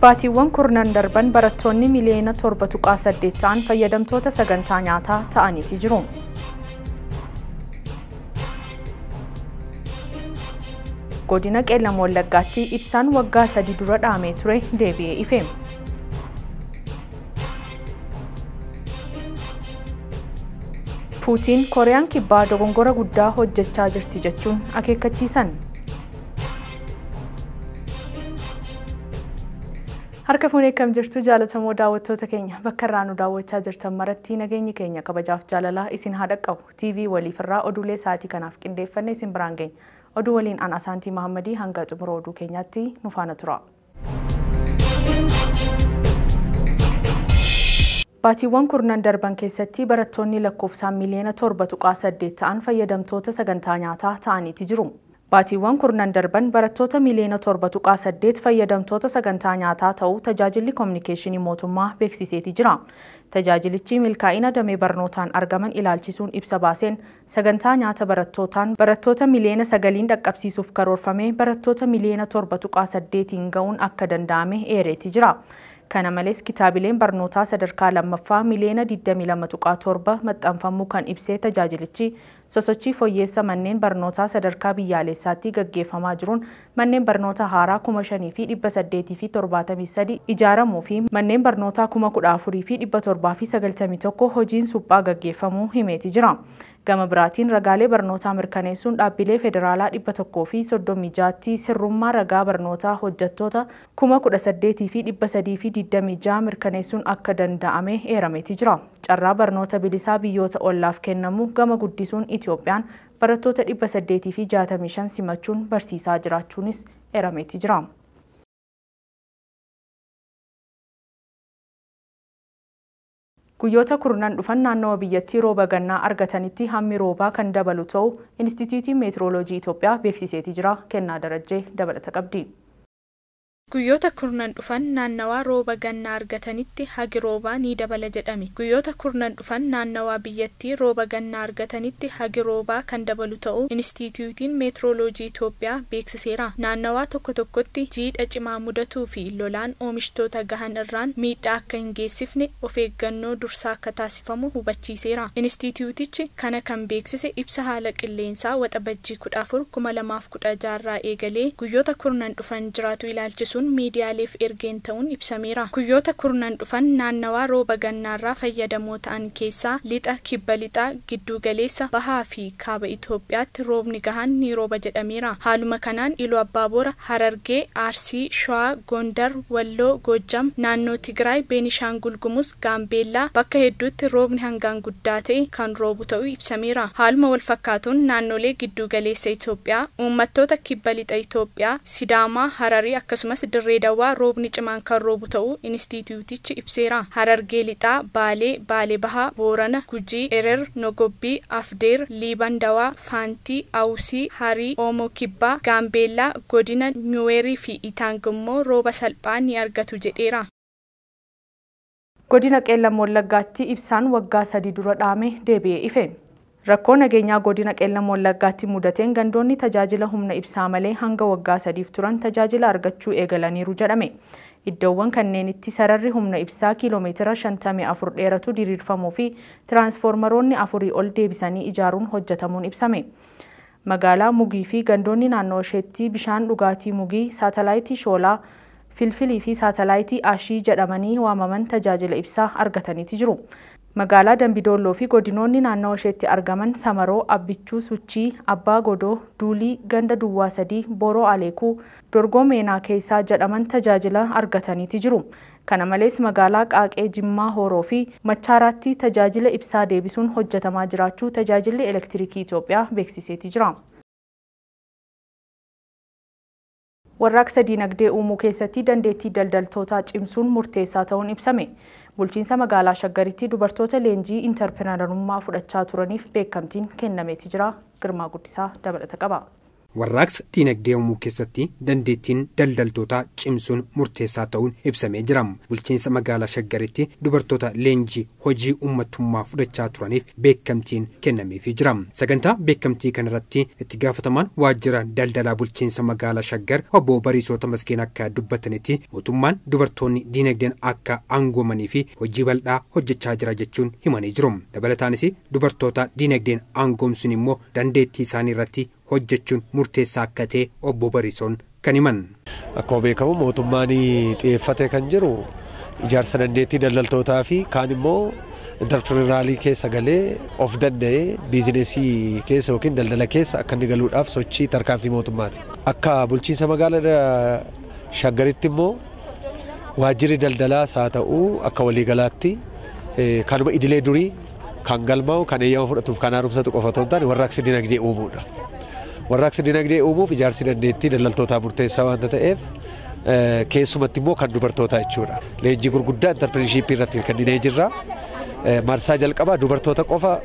Baatiiwwan kurnan darban barattoonni miliyoona torba tuqaa saddeet ta'an fayyadamtoota sagantaa nyaataa ta'aniiti jiru. Godina Qeellan Wallaggaatti ibsaan waggaa sadii dura dhaamee ture deebi'ee ife. Puutiin Kooriyaan kibbaa dogongora guddaa hojjechaa jirti jechuun akeekkachiisan. Harka fuunee kam jirtu jaalatamoo daawwattoota keenya bakka irraa nu daawwachaa jirtan maratti nageenyi keenya kabajaaf jaalalaa isin haa dhaqqabu. TV waliif irraa oduulee saatii kanaaf qindeeffanne isin biraan geenya. Oduu waliin aan Asaantii Mahammadii hanga xumura oduu keenyaatti nu faana tura. Baatiiwwan kurnan darban keessatti barattoonni lakkoofsaan miliyoona torba tuqaa saddeet ta'an fayyadamtoota sagantaa nyaataa ta'aniiti jiru. Baatiiwwan kurnan darban barattoota miliyoona torba tuqaa saddeet fayyadamtoota sagantaa nyaataa ta'uu tajaajilli koominikeeshinii mootummaa beeksiseeti jira. Tajaajilichi milkaa'ina damee barnootaan argaman ilaalchisuun ibsa baaseen sagantaa nyaata barattootaan barattoota miliyoona sagaliin dhaqqabsiisuuf karoorfamee barattoota miliyoona torba tuqaa saddeetiin ga'uun akka danda'ame eereeti jira. Kana malees kitaabileen barnootaa sadarkaa lammaffaa miliyoona 22.7 maxxanfamuu kan ibsee tajaajilichi sosochii fooyyeessa manneen barnootaa sadarkaa biyyaalessaatti gaggeeffamaa jiruun manneen barnoota haaraa 5,873 ijaaramuu fi manneen barnootaa 14,791 hojiin suphaa gaggeeffamuu himeeti jira. Gama biraatiin ragaalee barnootaa mirkaneessuun dhaabbilee federaalaa dhibba fi soddomii jaatti sirrummaa ragaa barnootaa hojjettoota kuma fi fi mirkaneessuun akka danda'ame eerameeti jira. Carraa barnoota bilisaa biyyoota ollaaf kennamu gama guddisuun Itiyoophiyaan barattoota 865 fi simachuun barsiisaa jiraachuunis eerameeti jira. Guyyoota kurnan dhufan naannawa biyyattii rooba gannaa argatanitti hammi roobaa kan dabalu ta'u Inistitiyuutiin Meetirooloojii Itoophiyaa beeksiseetii jira. Kennaa Darajjee dabalata qabdi. Guyyoota kurnan dhufan naannawaa rooba gannaa argatanitti hagi roobaa ni dabala jedhame. Guyyoota kurnan dhufan naannawaa biyyattii rooba gannaa argatanitti hagi roobaa kan dabalu ta'uu Inistituutiin meetiroolojii Itoophiyaa beeksiseera. Naannawaa tokko tokkotti jiidha cimaa mudatuu fi lolaan oomishtoota gahan irraan miidhaa akka hin geessifne of eeggannoo dursaa akka taasifamu hubachiiseera. Inistituutichi kana kan beeksise ibsa haala qilleensaa waxabajjii kudha afur kuma lamaaf kudha jaarraa eegalee guyyoota kurnan dhufan jiraatu ilaalchisu. jechuun miidiyaaleef ergeen ta'uun ibsameera guyyoota kurnan dhufan naannawaa rooba gannaarraa fayyadamoo ta'an keessaa lixa kibba lixaa galeessa bahaa fi kaaba itoophiyaatti roobni gahaan ni rooba jedhameera haaluma kanaan iluu abbaabora harargee arsii shawaa gondar walloo gojjam naannoo tigraay beenishaangul gumuus gaambeellaa bakka hedduutti roobni hangaan guddaa ta'e kan roobu ta'uu ibsameera haaluma walfakkaatuun naannolee gidduu galeessa itoophiyaa uummattoota kibba lixa itoophiyaa sidaamaa hararii akkasumas dirree roobni cimaan kan roobu ta'uu inistituutichi ibseera. Harargee lixaa, Baalee, Baalee Bahaa, Boorana, Gujii, Erer, Nogobbii, Afdeer, Liiban dawaa, Faantii, Awusii, Harii, Oomoo Kibbaa, Gaambeellaa, Godina, Niweerii fi Itaangammoo rooba salphaa ni argatu jedheera. Godina Qeellan ibsaan waggaa sadii dura deebi'ee ife. Rakkoo nageenyaa godina qeella wallaggaatti mudateen gandoonni tajaajila humna ibsaa malee hanga waggaa sadiif turan tajaajila argachuu eegalaniiru jedhame. Iddoowwan kanneenitti sararri humna ibsaa kiiloomeetira 54 dheeratu diriirfamuu fi tiraansfoormaroonni afurii ol deebisanii ijaaruun hojjetamuun ibsame. Magaalaa Mugii fi gandoonni naannoo isheetti bishaan dhugaatii Mugii, saatalaayitii Shoolaa, Filfilii fi Ashii jedhamanii waamaman tajaajila ibsaa argataniiti jiru. Magaalaa Dambidoolloo fi godinoonni naannawa isheetti argaman Samaroo, Abbichuu, Suchii, Abbaa Godoo, Duulii, Ganda Duwwaa Sadii, Boroo Aleekuu, Dorgoo Meenaa keessaa jedhaman tajaajila argataniiti jiru. Kana malees magaalaa Qaaqee, Jimmaa, Horoo fi Machaaraatti tajaajila ibsaa deebisuun hojjetamaa jiraachuu tajaajilli elektirikii Itoophiyaa beeksiseeti jira. Warraaqsa diinagdee uumuu keessatti dandeettii daldaltootaa cimsuun murteessaa ta'uun ibsame. Bulchiinsa magaalaa Shaggaritti dubartoota leenjii intarpireenarummaa fudhachaa turaniif beekamtiin kennameeti jira. Girmaa Guddisaa dabalata qaba. warraaqsa diinagdee uumuu keessatti dandeettiin daldaltootaa cimsuun murteessaa ta'uun ibsamee jira bulchiinsa magaalaa shaggaritti dubartoota leenjii hojii uummatummaa fudhachaa turaniif beekamtiin kennameefii jira sagantaa beekamtii irratti itti gaafatamaan waajjira daldalaa bulchiinsa magaalaa shaggar obbo bariisoota maskeen akka dubbatanitti mootummaan dubartoonni diinagdeen akka aangoomanii fi hojii bal'aa hojjechaa jira jechuun himanii jiru dabalataanis dubartoota diinagdeen aangoomsun immoo dandeettii isaanii irratti hojjechuun murteessaa akka ta'e obbo Barisoon kan himan. Akkuma beekamu mootummaan xiyyeeffatee kan jiru ijaarsa dandeettii daldaltootaa fi kaan immoo intarpirineraalii keessa galee of danda'ee biizinesii keessa yookiin daldala keessa akka inni galuudhaaf sochii tarkaanfii mootummaati. Akka bulchiinsa magaalaa shaggaritti immoo waajjirri daldalaas haa ta'u akka waliigalaatti kanuma idilee durii kan galmaa'u kan eeyyama fudhatuuf kan haaromsatu qofa otoo hin taane warra aksidii nagdee uumuudha. Warraaqsi dinagdee uumuuf ijaarsi dandeettii daldaltootaa murteessaa waanta ta'eef keessumatti immoo kan dubartootaa jechuudha. Leenjii gurguddaa intarpirinshiippii irratti kennee jirra. Marsaa jalqabaa dubartoota qofa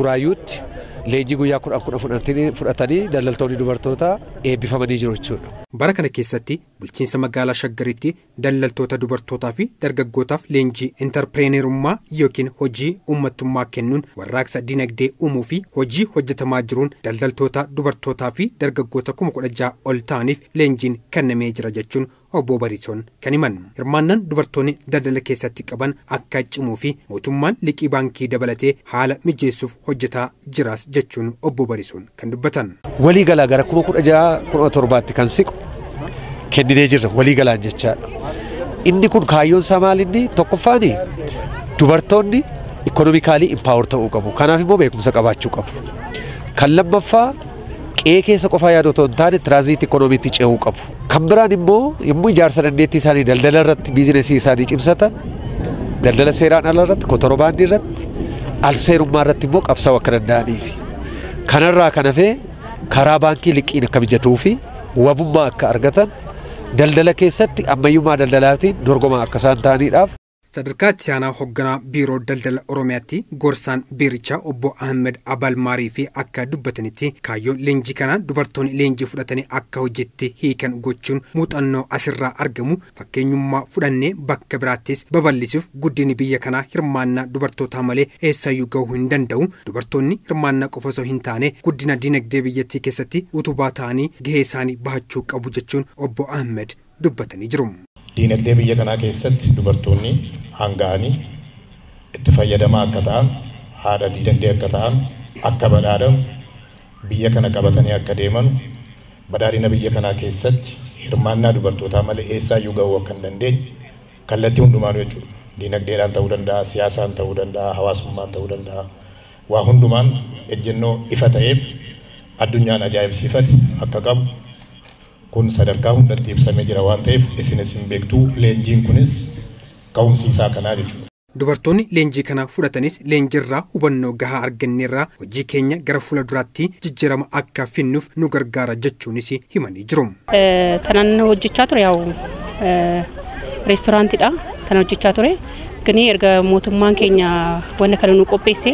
buraayyuutti leenjii guyyaa kudhan kudha fudhatanii daldaltoonni dubartootaa eebbifamanii jiru jechuudha. bara kana keessatti bulchiinsa magaalaa shaggaritti daldaltoota dubartootaa fi dargaggootaaf leenjii intarpirenerummaa yookiin hojii uummattummaa kennuun warraaqsa dinagdee uumuu fi hojii hojjetamaa jiruun daldaltoota dubartootaa fi dargaggoota kuma kudha ol ta'aniif leenjiin kennamee jira jechuun obbo Bariisoon kan himan hirmaannaan dubartoonni daldala keessatti qaban akka cimuu fi mootummaan liqii baankii dabalatee haala mijeessuuf hojjetaa jiraas jechuun obbo Bariisoon kan dubbatan. Walii galaa gara kuma kudha jaha kan siqu kenninee jirra walii waliigalaan jechaadha. Inni kun kaayyoon isaa maalinni tokkoffaan dubartoonni ikonoomikaalii impaawur ta'uu qabu. Kanaaf immoo beekumsa qabaachuu qabu. Kan lammaffaa qe'ee keessa qofaa yaadu otoo hin taane tiraaziitii ikonoomiitti ce'uu qabu. Kan biraan immoo yommuu ijaarsa dandeettii isaanii daldala irratti biizinasii isaanii cimsatan daldala seeraan ala irratti kotorobaandii irratti al seerummaa irratti immoo qabsaa akka danda'aniif. Kanarraa kan hafee karaa baankii liqqiin akka mijatuu fi wabummaa akka argatan daldala keessatti ammayyummaa daldalaatiin dorgomaa akka isaan ta'aniidhaaf Sadarkaa Itti-aanaa hoogganaa Biiroo Daldala Oromiyaatti gorsaan biirichaa obbo Ahmed Abalmaarii fi akka dubbatanitti kaayyoon leenjii kanaa dubartoonni leenjii fudhatanii akka hojjetti hiikan gochuun muuxannoo asirraa argamu fakkeenyummaa fudhannee bakka biraattis babal'isuuf guddinni biyya kanaa hirmaannaa dubartootaa malee eessayyuu gahuu hin danda'u. Dubartoonni hirmaannaa qofa osoo hin taane guddina dinagdee biyyattii keessatti utubaa ta'anii gahee isaanii bahachuu qabu jechuun obbo Ahmed dubbatanii jiru. diinagdee biyya kanaa keessatti dubartoonni hanga'anii itti fayyadamaa akka ta'an haadha diinagdee akka ta'an akka badhaadhamu biyya kana qabatanii akka deeman badhaadhina biyya kanaa keessatti hirmaannaa dubartootaa malee eessaayyuu ga'uu akka hin dandeenye kallattii hundumaanuu jechuudha. Diinagdeedhaan ta'uu danda'a, siyaasaan ta'uu danda'a, hawaasummaan ta'uu danda'a. Waa hundumaan ejjennoo ifa ta'eef addunyaan ajaa'ibsiifate akka qabu kun sadarkaa hundatti ibsamee jira waan ta'eef isinis hin beektuu leenjiin kunis ka'umsiisaa kanaa jechuudha. Dubartoonni leenjii kana fudhatanis leenjirraa hubannoo gahaa arganneerraa hojii keenya gara duraatti jijjiirama akka finnuuf nu gargaara jechuunis himanii jiru. Eh, tanan hojjechaa ture yaa'u eh, reestoraantiidha. Tan hojjechaa ture Kani erga mootummaan keenya wanna kana nu qopheesse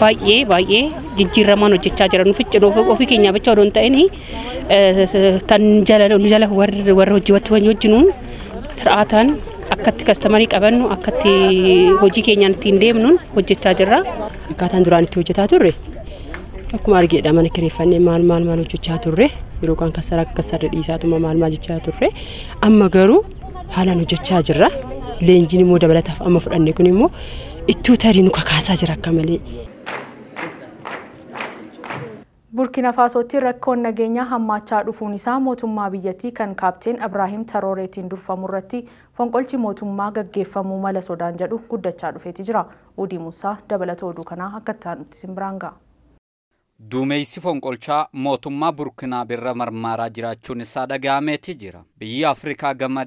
baay'ee baay'ee jijjiirramaan hojjechaa jira. Nuuf ofii keenyaa bichaa odoo hin ta'in kan jala nu jala warra hojii wajjinuun sir'aataan akkatti kaastamarii qabannu akkatti hojii keenyaan ittiin deemnuun hojjechaa jirra. Akkaataan duraan itti hojjetaa turre akkuma argeedha mana kireeffannee maal maal maal hojjechaa turre yeroo kan kassara akka kassarra dhiisaatuma maal maal jechaa turre amma garuu haalaan hojjechaa jirra. leenjiin immoo dabalataaf amma fudhanne kun immoo ittuu tarii nu kakaasaa jira akka malee. Burkina Faasootti rakkoon nageenyaa hammaachaa dhufuun isaa mootummaa biyyattii kan kaapteen ibraahim Tarooreetiin durfamu irratti fonqolchi mootummaa gaggeeffamuu mala sodaan jedhu guddachaa dhufeeti jira. Udii Musaa dabalata oduu kanaa akka taanutti simbiraan ga'a. duumeeysi fonqolchaa mootummaa Burkinaa birra marmaaraa jiraachuun isaa dhaga'ameeti jira. Biyyi Afrikaa gama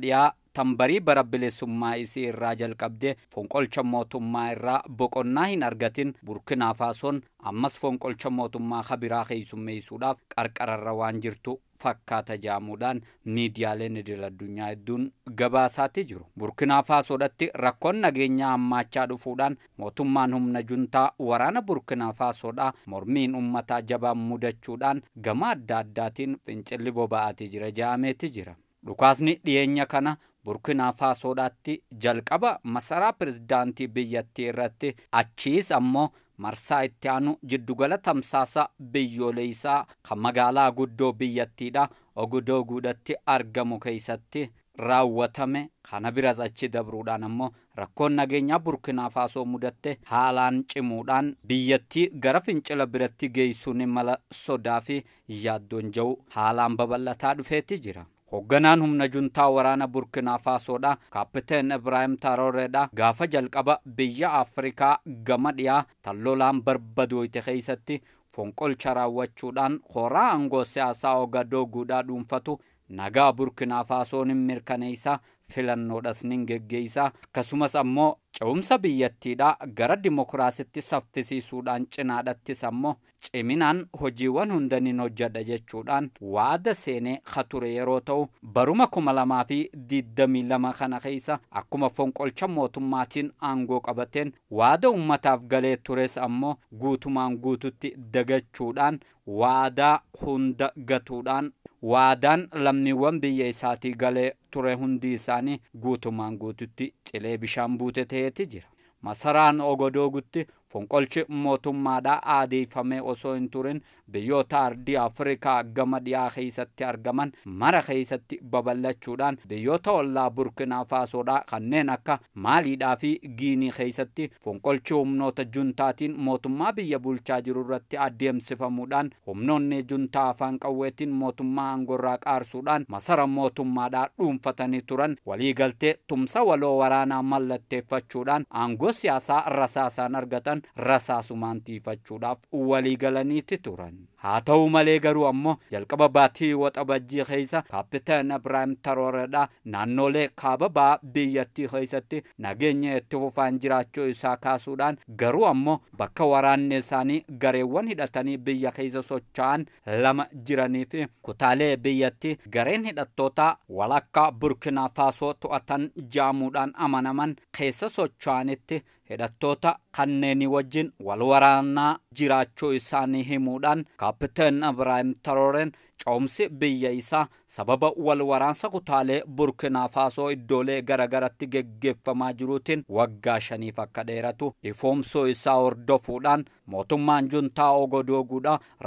tambarii bara bileessummaa isii irraa jalqabdee fonqolcha mootummaa irraa boqonnaa hin argatin burkinaa faasoon ammas fonqolcha mootummaa habiraa heeysummeessuudhaaf qarqararra waan jirtu fakkaata jaamuudhaan miidiyaaleen idil addunyaa hedduun gabaasaati jiru. Burkinaa Faasoodhatti rakkoon nageenyaa hammaachaa dhufuudhaan mootummaan humna juntaa waraana Burkinaa Faasoodhaa mormiin uummataa jabaan mudachuudhaan gama adda addaatiin fincilli boba'aati jira ja'ameeti jira. Dhukaasni dhiyeenya kana burkinaa faasoodhaatti jalqaba masaraa pirezidaantii biyyattii irratti achiis ammoo marsaa itti aanu jiddugala tamsaasa biyyooleysaa kan magaalaa guddoo biyyattiidha ogudoo guudatti argamu keeysatti raawwatame kana biras achi dabruudhaan ammoo rakkoon nageenyaa burkinaa faasoo mudatte haalaan cimuudhaan biyyattii gara fincila biratti geessuun mala sodaa fi yaaddoon ja'u haalaan babal'ataa dhufeetti jira. Hogganaan humna juntaa waraana burkinaa faasoodha kaapteen Ibrahim taaroreedha gaafa jalqaba biyya afrikaa gama dhiyaa tallolaan barbaduu itti keessatti fonqolcha raawwachuudhaan horaa aangoo siyaasaa ogaa guudhaa dhuunfatu nagaa burkinaa faasoon hin mirkaneessa filannoodhas nin geggeeysa akkasumas ammoo cehumsa biyyattiidha gara dimokiraasitti saffisiisuudhaan cinaadhattis ammoo ciminaan hojiiwwan hundanin hojjedha jechuudhaan waada seenee ture yeroo ta'u baruma kuma fi digdamii lama kana keessa akkuma fonqolcha mootummaatiin aangoo qabateen waada ummataaf galee tures ammoo guutumaan guututti dagachuudhaan waadaa hunda gatuudhaan waadaan lammiiwwan biyya isaatii galee ture hundi isaanii guutumaan guututti cilee bishaan buute ta'eeti jira. Masaraan ogodoogutti Fonqolchi mootummaadhaa aadeffamee osoo hin turin biyyoota ardii Afrikaa gama dhiyaa keessatti argaman mara keessatti babal'achuudhaan biyyoota ollaa Burkinaa Faasoodhaa kanneen akka Maaliidhaa fi Giinii keessatti fonqolchi humnoota juntaatiin mootummaa biyya bulchaa jiru irratti adeemsifamuudhaan humnoonni juntaa afaan qawweetiin mootummaa aangoorraa qaarsuudhaan masara mootummaadhaa dhuunfatanii turan waliigaltee tumsa waloo waraanaa mallatteeffachuudhaan aangoo siyaasaa rasaasaan argatan rasaasumaan tiifachuudhaaf walii turan. haa ta'u malee garuu ammoo jalqaba baatii waxa bajjii keessa kaapitaan abiraam Tarooreedha naannolee kaaba ba'a biyyattii keessatti nageenya itti fufaan jiraachuu isaa kaasuudhaan garuu ammoo bakka waraanni isaanii gareewwan hidhatanii biyya keessa socho'an lama jiranii fi kutaalee biyyatti gareen hidhattoota walakkaa burkinaa faasoo to'atan jaamuudhaan amanaman keessa socho'anitti hidhattoota kanneen wajjin wal waraanaa jiraachuu isaanii himuudhaan kaapteen ibraahim Tarooreen coomsi biyya isaa sababa wal waraansa kutaalee Burkinaa Faasoo iddoolee garaagaratti geggeeffamaa jiruutiin waggaa shaniif akka dheeratu ifoomsoo isaa hordofuudhaan mootummaan juntaa Ogo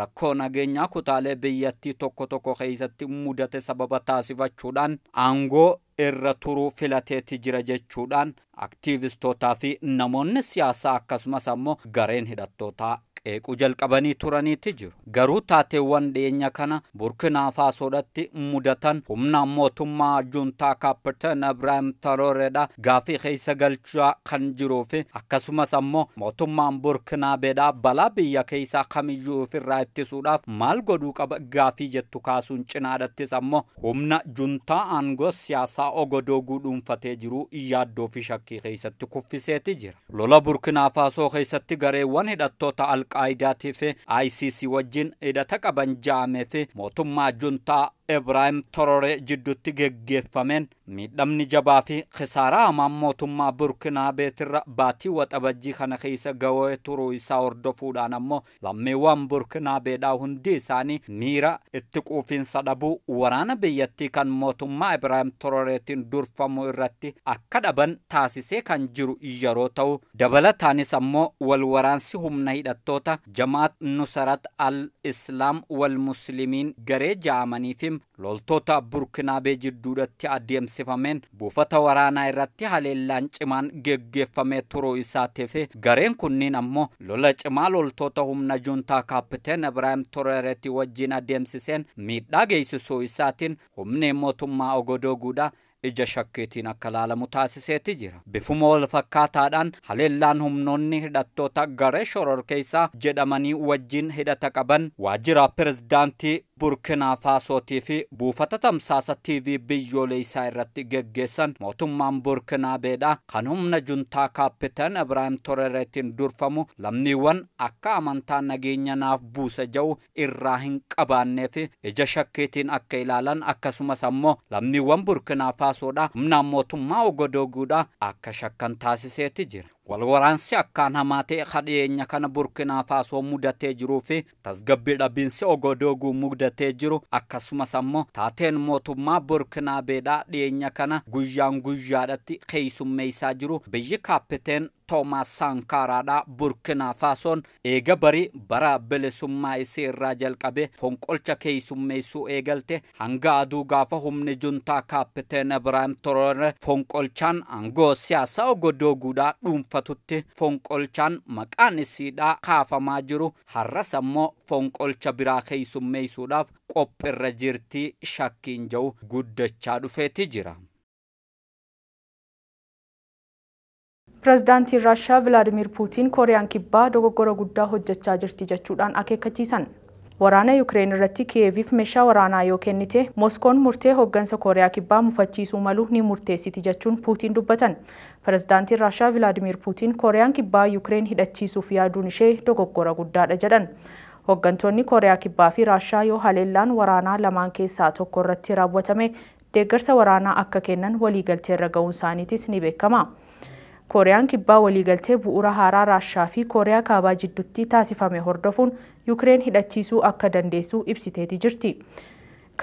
rakkoo nageenyaa kutaalee biyyattii tokko tokko keessatti mudate sababa taasifachuudhaan aangoo irra turuu filateeti jira jechuudhaan aktiivistootaa fi namoonni siyaasaa akkasumas ammoo gareen hidhattoota. eequu jalqabanii turaniiti jiru. Garuu taateewwan dhiyeenya kana Burkinaa Faasoodhatti mudatan humna mootummaa juntaa kaapteen ibraahim Tarooreedha gaafii keessa galchaa kan jiruufi akkasumas ammoo mootummaan Burkinaa beedhaa balaa biyya keessaa kamiyyuu ofirraa ittisuudhaaf maal godhuu qaba gaafii jettu kaasuun cinaadhattis ammoo humna juntaa aangoo siyaasaa ogodooguu dhuunfatee jiru yaaddoo fi shakkii keessatti kuffiseeti jira. Lola Burkinaa Faasoo keessatti gareewwan hidhattoota al alqaayidaatiif ICC wajjin hidhata qaban jaameef mootummaa juntaa Ibraahim Tororee jidduutti geggeeffameen miidhamni jabaa fi kisaaraa hamaan mootummaa Burkinaa Beetirra baatii waxabajjii kana keessa gawee turuu isaa hordofuudhaan ammoo lammiiwwan Burkinaa Beedhaa hundi isaanii miira itti quufinsa dhabuu waraana biyyattii kan mootummaa Ibraahim Tororeetiin durfamu irratti akka dhaban taasisee kan jiru yeroo ta'u dabalataanis ammoo wal waraansi humna hidhattoota Jamaat Nusarat al-Islaam wal Muslimiin garee ja'amanii fi loltoota burkinaabee jidduudhatti adeemsifameen buufata waraanaa irratti haleellaan cimaan geggeeffamee turuu isaatiif gareen kunniin ammoo lola cimaa loltoota humna juntaa kaapteen ibraahim Toreeretti wajjiin adeemsiseen miidhaa geessisuu isaatiin humneen mootummaa ogodoo guudhaa ija shakkeetiin akka laalamu taasiseeti jira. Bifuma wal fakkaataadhaan haleellaan humnoonni hidhattoota garee isaa jedhamanii wajjiin hidhata qaban waajjira pirezidaantii Burkinaa Faasootii fi buufata tamsaasa TV biyyoolii isaa irratti geggeessan mootummaan Burkinaa beedha. Kan humna juntaa kaappitaan Ibraahim Torereetiin durfamu lammiiwwan akka amantaa nageenya naaf buusa jedhu irraa hin qabaannee fi ija shakkiitiin akka ilaalan akkasumas ammoo lammiiwwan Burkinaa Faasoodha humnaan mootummaa ogodoguudha akka shakkan taasiseeti jira. Walwaraansi akkaan ta'e kadhiyeenya kana Burkinaa Faasoo mudatee jiruu fi tasgabbii dhabiinsi ogodoo mudatee jiru akkasumas ammoo taateen mootummaa Burkinaa beedhaa dhiyeenya kana guyyaan guyyaadhatti keessummeessaa jiru biyyi kaappiteen ቶማስ ሳንካራዳ ቡርኪና ፋሶን ኤገ በሪ በራ ብልሱማ ይሴ ራ ጀልቀቤ ፎንቆልቸ ከይሱሜሱ ኤገልቴ ሀንጋ አዱ ጋፈ ሁምን ጁንታ ካፕቴን ብራም ቶሮረ ፎንቆልቻን አንጎ ሲያሳው ጎዶ ጉዳ ዱንፈቱት ፎንቆልቻን መቃን ሲዳ ካፈማ ጅሩ ሀረሰሞ ፎንቆልቸ ቢራ ከይሱሜሱ ዳፍ ቆጵረ ጅርቲ ሸኪንጀው ጉደቻ ዱፌቲ ጅራም pirezidaantiin raashiyaa vilaadimir puutiin kooriyaan kibbaa dogoggora guddaa hojjechaa jirti jechuudhaan akeekkachiisan. Waraana Yukireen irratti Kiyeeviif meeshaa waraanaa yoo kennite Moskoon murtee hooggansa Kooriyaa kibbaa mufachiisuu malu ni murteessiti jechuun Puutiin dubbatan. Pireezdaantiin Raashiyaa Vilaadimir Puutiin Kooriyaan kibbaa Yukireen hidhachiisuuf yaaduun ishee dogoggora guddaadha jedhan. Hooggantoonni Kooriyaa kibbaa fi raashaa yoo haleellaan waraanaa lamaan keessaa tokko irratti raawwatame deeggarsa waraanaa akka kennan waliigalteerra irra isaaniitis ni beekama. kooriyaan kibbaa waliigaltee bu'uura haaraa raashaa fi kooriyaa kaabaa jiddutti taasifame hordofuun yukireen hidhachiisuu akka dandeessu ibsiteeti jirti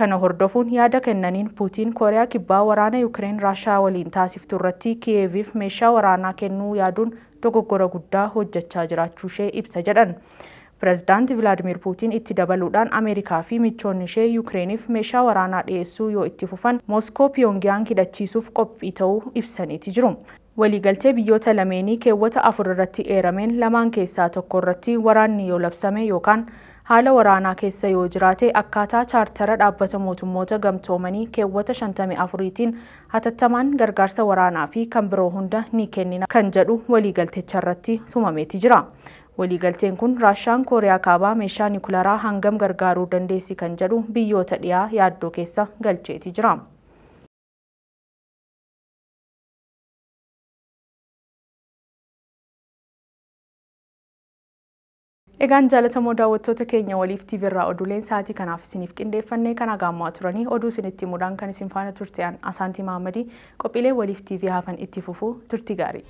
kana hordofuun yaada kennaniin puutiin kooriyaa kibbaa waraana yukireen raashaa waliin taasiftu irratti kiyeeviif meeshaa waraanaa kennuu yaaduun dogoggora guddaa hojjechaa jiraachuu ishee ibsa jedhan pirezidaanti vilaadimiir puutiin itti dabaluudhaan ameerikaa fi michoonni ishee yukireeniif meeshaa waraanaa dhiyeessuu yoo itti fufan mooskoo piyongiyaan hidhachiisuuf qophii ta'uu ibsaniiti jiru Waliigaltee biyyoota lameenii keewwata afur irratti eerameen lamaan keessaa tokko irratti waraanni yoo labsame yookaan haala waraanaa keessa yoo jiraate akkaataa chaartara dhaabbata mootummoota gamtoomanii keewwata 54tiin hatattamaan gargaarsa waraanaa fi kan biroo hunda ni kennina kan jedhu waliigalteecharratti tumameeti jira. Waliigalteen kun Raashaan Kooriyaa Kaabaa meeshaa niikularaa hangam gargaaruu dandeessi kan jedhu biyyoota dhiyaa yaaddoo keessa galcheeti jira. Egaan jaalatamoo daawwattoota keenya waliif TV irraa oduuleen sa'aatii kanaaf isiniif qindeeffannee kan gaammaa turanii oduu isinitti himuudhaan kan isin faana turtean Asaantii Mahamadii qophiilee waliif TV hafan itti fufuu turtii gaarii.